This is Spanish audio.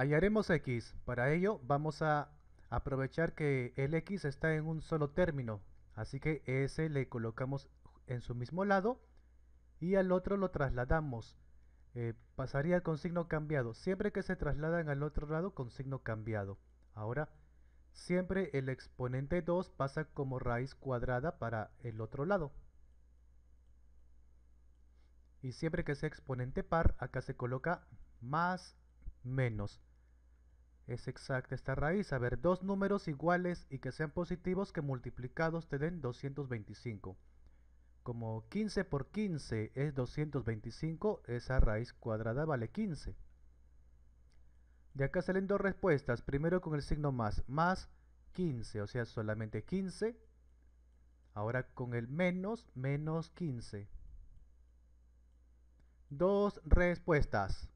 Hallaremos x. Para ello vamos a aprovechar que el x está en un solo término. Así que ese le colocamos en su mismo lado y al otro lo trasladamos. Eh, pasaría con signo cambiado. Siempre que se trasladan al otro lado con signo cambiado. Ahora, siempre el exponente 2 pasa como raíz cuadrada para el otro lado. Y siempre que sea exponente par, acá se coloca más menos. Es exacta esta raíz. a ver, dos números iguales y que sean positivos que multiplicados te den 225. Como 15 por 15 es 225, esa raíz cuadrada vale 15. De acá salen dos respuestas. Primero con el signo más, más 15, o sea, solamente 15. Ahora con el menos, menos 15. Dos respuestas.